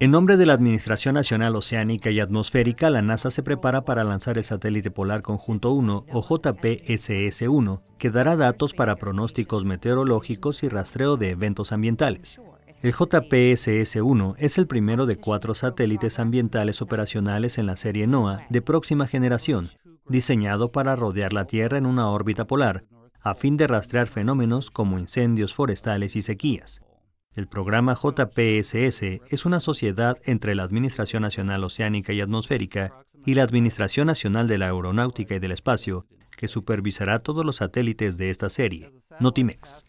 En nombre de la Administración Nacional Oceánica y Atmosférica, la NASA se prepara para lanzar el satélite polar conjunto 1 o JPSS-1, que dará datos para pronósticos meteorológicos y rastreo de eventos ambientales. El JPSS-1 es el primero de cuatro satélites ambientales operacionales en la serie NOAA de próxima generación, diseñado para rodear la Tierra en una órbita polar, a fin de rastrear fenómenos como incendios forestales y sequías. El programa JPSS es una sociedad entre la Administración Nacional Oceánica y Atmosférica y la Administración Nacional de la Aeronáutica y del Espacio, que supervisará todos los satélites de esta serie, Notimex.